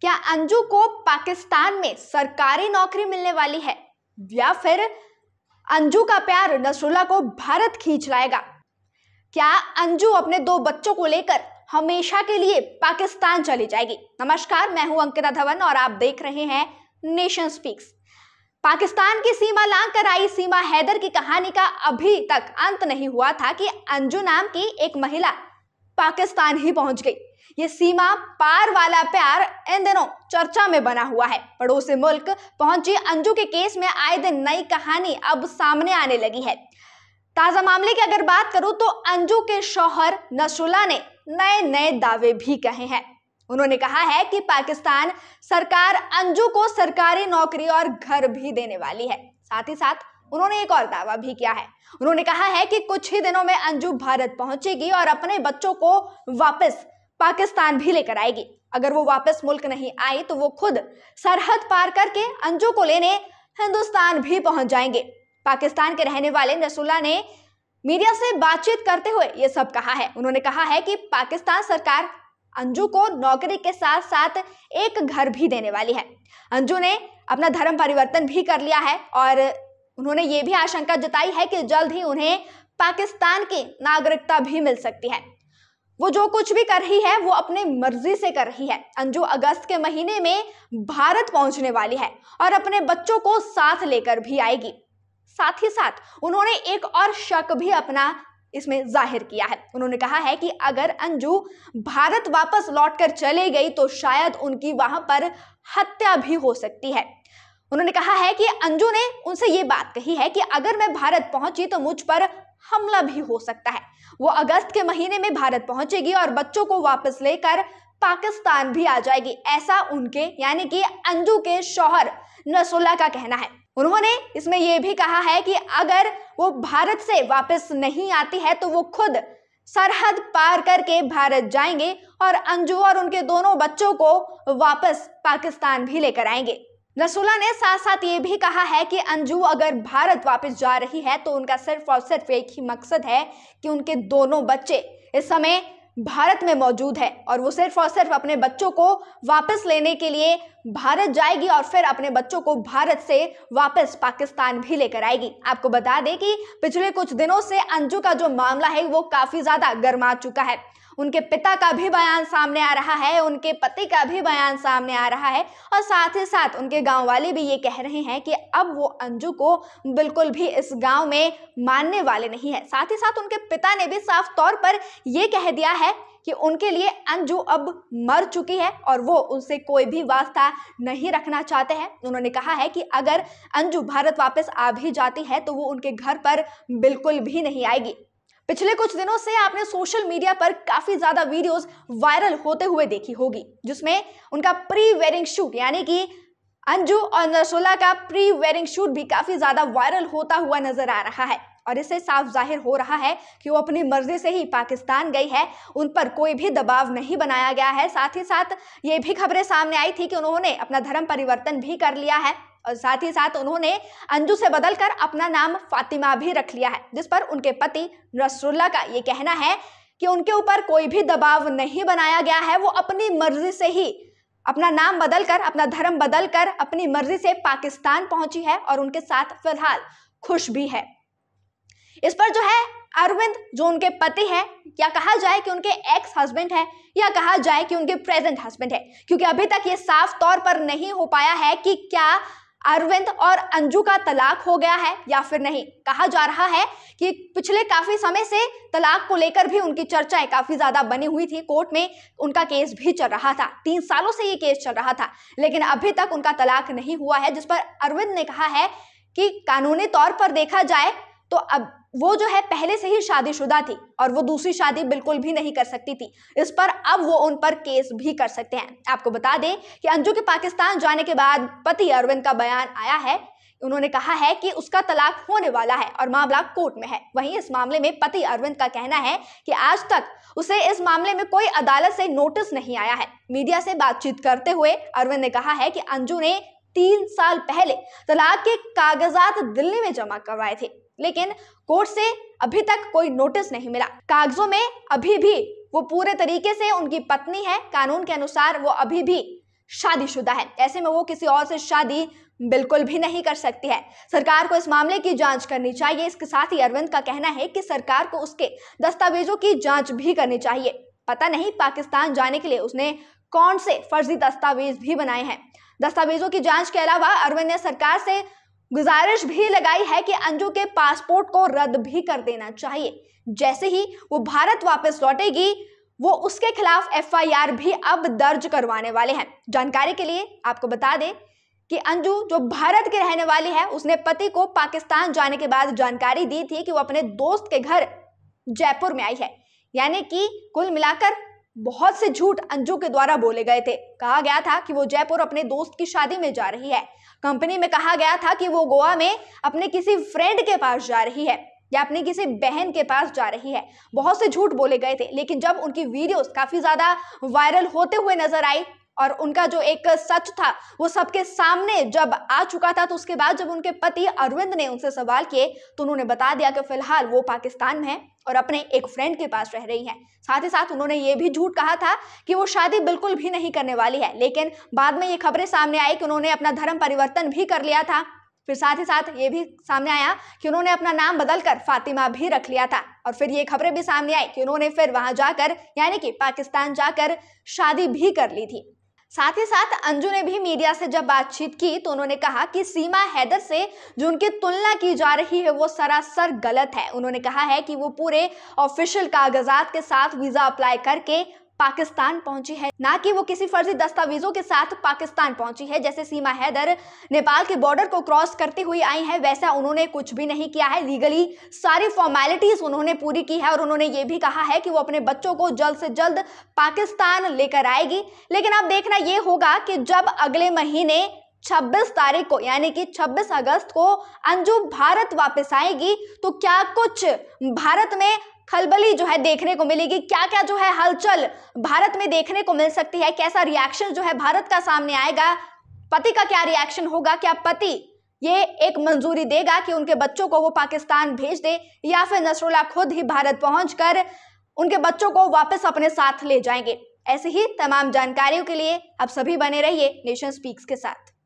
क्या अंजू को पाकिस्तान में सरकारी नौकरी मिलने वाली है या फिर अंजू का प्यार नसरुल्ला को भारत खींच लाएगा क्या अंजू अपने दो बच्चों को लेकर हमेशा के लिए पाकिस्तान चली जाएगी नमस्कार मैं हूं अंकिता धवन और आप देख रहे हैं नेशन स्पीक्स पाकिस्तान की सीमा लांग कर आई सीमा हैदर की कहानी का अभी तक अंत नहीं हुआ था कि अंजू नाम की एक महिला पाकिस्तान ही पहुंच गई ये सीमा पार वाला प्यार इन दिनों चर्चा में बना हुआ है पड़ोसी मुल्क पहुंची अंजू के केस में आए दिन नई कहानी अब सामने आने लगी है ताजा मामले की अगर बात करूं तो अंजू के शौहर नशुला ने नए नए दावे भी कहे हैं उन्होंने कहा है कि पाकिस्तान सरकार अंजू को सरकारी नौकरी और घर भी देने वाली है साथ ही साथ उन्होंने एक और दावा भी किया है उन्होंने कहा है कि कुछ ही दिनों में अंजू भारत पहुंचेगी और अपने बच्चों को वापस पाकिस्तान भी लेकर आएगी अगर वो वापस मुल्क नहीं आई तो वो खुद सरहद पार करके अंजू को लेने हिंदुस्तान भी पहुंच जाएंगे पाकिस्तान के रहने वाले नसुल्ला ने मीडिया से बातचीत करते हुए ये सब कहा है उन्होंने कहा है कि पाकिस्तान सरकार अंजू को नौकरी के साथ साथ एक घर भी देने वाली है अंजू ने अपना धर्म परिवर्तन भी कर लिया है और उन्होंने ये भी आशंका जताई है कि जल्द ही उन्हें पाकिस्तान की नागरिकता भी मिल सकती है वो जो कुछ भी कर रही है वो अपने मर्जी से कर रही है अंजू अगस्त के महीने में भारत पहुंचने वाली है और अपने बच्चों को साथ लेकर भी आएगी साथ ही साथ उन्होंने एक और शक भी अपना इसमें जाहिर किया है उन्होंने कहा है कि अगर अंजू भारत वापस लौटकर चले गई तो शायद उनकी वहां पर हत्या भी हो सकती है उन्होंने कहा है कि अंजू ने उनसे ये बात कही है कि अगर मैं भारत पहुंची तो मुझ पर हमला भी हो सकता है वो अगस्त के महीने में भारत पहुंचेगी और बच्चों को वापस लेकर पाकिस्तान भी आ जाएगी ऐसा उनके यानी कि अंजू के शौहर नसुल्ला का कहना है उन्होंने इसमें यह भी कहा है कि अगर वो भारत से वापस नहीं आती है तो वो खुद सरहद पार करके भारत जाएंगे और अंजू और उनके दोनों बच्चों को वापस पाकिस्तान भी लेकर आएंगे रसूला ने साथ साथ ये भी कहा है कि अंजू अगर भारत वापस जा रही है तो उनका सिर्फ और सिर्फ एक ही मकसद है कि उनके दोनों बच्चे इस समय भारत में मौजूद है और वो सिर्फ और सिर्फ अपने बच्चों को वापस लेने के लिए भारत जाएगी और फिर अपने बच्चों को भारत से वापस पाकिस्तान भी लेकर आएगी आपको बता दें कि पिछले कुछ दिनों से अंजू का जो मामला है वो काफी ज्यादा गर्मा चुका है उनके पिता का भी बयान सामने आ रहा है उनके पति का भी बयान सामने आ रहा है और साथ ही साथ उनके गाँव वाले भी ये कह रहे हैं कि अब वो अंजू को बिल्कुल भी इस गाँव में मानने वाले नहीं है साथ ही साथ उनके पिता ने भी साफ तौर पर यह कह दिया है कि उनके लिए अंजू अब मर चुकी है और वो उनसे कोई भी वास्ता नहीं रखना चाहते हैं उन्होंने कहा है कि अगर अंजू भारत वापस आ भी जाती है तो वो उनके घर पर बिल्कुल भी नहीं आएगी पिछले कुछ दिनों से आपने सोशल मीडिया पर काफी ज्यादा वीडियोस वायरल होते हुए देखी होगी जिसमें उनका प्री वेडिंग शूट यानी कि अंजू और नरसोला का प्री वेडिंग शूट भी काफी ज्यादा वायरल होता हुआ नजर आ रहा है और इससे साफ जाहिर हो रहा है कि वो अपनी मर्जी से ही पाकिस्तान गई है उन पर कोई भी दबाव नहीं बनाया गया है साथ ही साथ ये भी खबरें सामने आई थी कि उन्होंने अपना धर्म परिवर्तन भी कर लिया है और साथ ही साथ उन्होंने अंजू से बदलकर अपना नाम फातिमा भी रख लिया है जिस पर उनके पति नसरुल्ला का ये कहना है कि उनके ऊपर कोई भी दबाव नहीं बनाया गया है वो अपनी मर्जी से ही अपना नाम बदलकर अपना धर्म बदलकर अपनी मर्जी से पाकिस्तान पहुंची है और उनके साथ फिलहाल खुश भी है इस पर जो है अरविंद जो उनके पति हैं या कहा जाए कि उनके एक्स हस्बैंड हैं या कहा जाए कि उनके प्रेजेंट हस्बैंड हैं क्योंकि अभी तक ये साफ तौर पर नहीं हो पाया है कि क्या अरविंद और अंजू का तलाक हो गया है या फिर नहीं कहा जा रहा है कि पिछले काफी समय से तलाक को लेकर भी उनकी चर्चाएं काफी ज्यादा बनी हुई थी कोर्ट में उनका केस भी चल रहा था तीन सालों से ये केस चल रहा था लेकिन अभी तक उनका तलाक नहीं हुआ है जिस पर अरविंद ने कहा है कि कानूनी तौर पर देखा जाए तो अब वो जो है पहले से ही शादीशुदा थी और वो दूसरी शादी बिल्कुल भी नहीं कर सकती थी इस पर अब वो उन पर केस भी कर सकते हैं आपको बता दें कि अंजू के पाकिस्तान जाने के बाद पति अरविंद का बयान आया है उन्होंने कहा है कि उसका तलाक होने वाला है और मामला कोर्ट में है वहीं इस मामले में पति अरविंद का कहना है कि आज तक उसे इस मामले में कोई अदालत से नोटिस नहीं आया है मीडिया से बातचीत करते हुए अरविंद ने कहा है कि अंजू ने तीन साल पहले तलाक के कागजात दिल्ली में जमा करवाए थे लेकिन कोर्ट से अभी तक कोई नोटिस नहीं मिला कागजों में अभी भी वो पूरे तरीके से उनकी पत्नी है कानून के अनुसार वो अभी भी शादीशुदा है ऐसे में वो किसी और से शादी बिल्कुल भी नहीं कर सकती है सरकार को इस मामले की जांच करनी चाहिए इसके साथ ही अरविंद का कहना है कि सरकार को उसके दस्तावेजों की जांच भी करनी चाहिए पता नहीं पाकिस्तान जाने के लिए उसने कौन से फर्जी दस्तावेज भी बनाए हैं दस्तावेजों की जांच के अलावा अरविंद ने सरकार से गुजारिश भी लगाई है कि अंजू के पासपोर्ट को रद्द भी कर देना चाहिए जैसे ही वो भारत वापस लौटेगी वो उसके खिलाफ एफआईआर भी अब दर्ज करवाने वाले हैं जानकारी के लिए आपको बता दें कि अंजू जो भारत के रहने वाली है उसने पति को पाकिस्तान जाने के बाद जानकारी दी थी कि वो अपने दोस्त के घर जयपुर में आई है यानी कि कुल मिलाकर बहुत से झूठ अंजू के द्वारा बोले गए थे कहा गया था कि वो जयपुर अपने दोस्त की शादी में जा रही है कंपनी में कहा गया था कि वो गोवा में अपने किसी फ्रेंड के पास जा रही है या अपनी किसी बहन के पास जा रही है बहुत से झूठ बोले गए थे लेकिन जब उनकी वीडियोस काफी ज्यादा वायरल होते हुए नजर आई और उनका जो एक सच था वो सबके सामने जब आ चुका था तो उसके बाद जब उनके पति अरविंद ने उनसे सवाल किए तो उन्होंने बता दिया कि फिलहाल वो पाकिस्तान में है और अपने एक फ्रेंड के पास रह रही हैं साथ ही साथ उन्होंने ये भी झूठ कहा था कि वो शादी बिल्कुल भी नहीं करने वाली है लेकिन बाद में ये खबरें सामने आई कि उन्होंने अपना धर्म परिवर्तन भी कर लिया था फिर साथ ही साथ ये भी सामने आया कि उन्होंने अपना नाम बदलकर फातिमा भी रख लिया था और फिर ये खबरें भी सामने आई कि उन्होंने फिर वहां जाकर यानी कि पाकिस्तान जाकर शादी भी कर ली थी साथ ही साथ अंजू ने भी मीडिया से जब बातचीत की तो उन्होंने कहा कि सीमा हैदर से जो उनकी तुलना की जा रही है वो सरासर गलत है उन्होंने कहा है कि वो पूरे ऑफिशियल कागजात के साथ वीज़ा अप्लाई करके पाकिस्तान पहुंची है ना कि वो किसी फर्जी दस्तावेजों के साथ पाकिस्तान पहुंची है जैसे सीमा हैदर नेपाल के बॉर्डर को क्रॉस करती हुई आई है वैसा उन्होंने कुछ भी नहीं किया है लीगली सारी फॉर्मेलिटीज उन्होंने पूरी की है और उन्होंने ये भी कहा है कि वो अपने बच्चों को जल्द से जल्द पाकिस्तान लेकर आएगी लेकिन अब देखना यह होगा कि जब अगले महीने 26 तारीख को यानी कि 26 अगस्त को अंजू भारत वापस आएगी तो क्या कुछ भारत में खलबली जो है देखने को मिलेगी क्या क्या जो है हलचल भारत में देखने को मिल सकती है कैसा रिएक्शन जो है भारत का सामने आएगा पति का क्या रिएक्शन होगा क्या पति ये एक मंजूरी देगा कि उनके बच्चों को वो पाकिस्तान भेज दे या फिर नसरुल्ला खुद ही भारत पहुंचकर उनके बच्चों को वापस अपने साथ ले जाएंगे ऐसे ही तमाम जानकारियों के लिए आप सभी बने रहिए नेशन स्पीक्स के साथ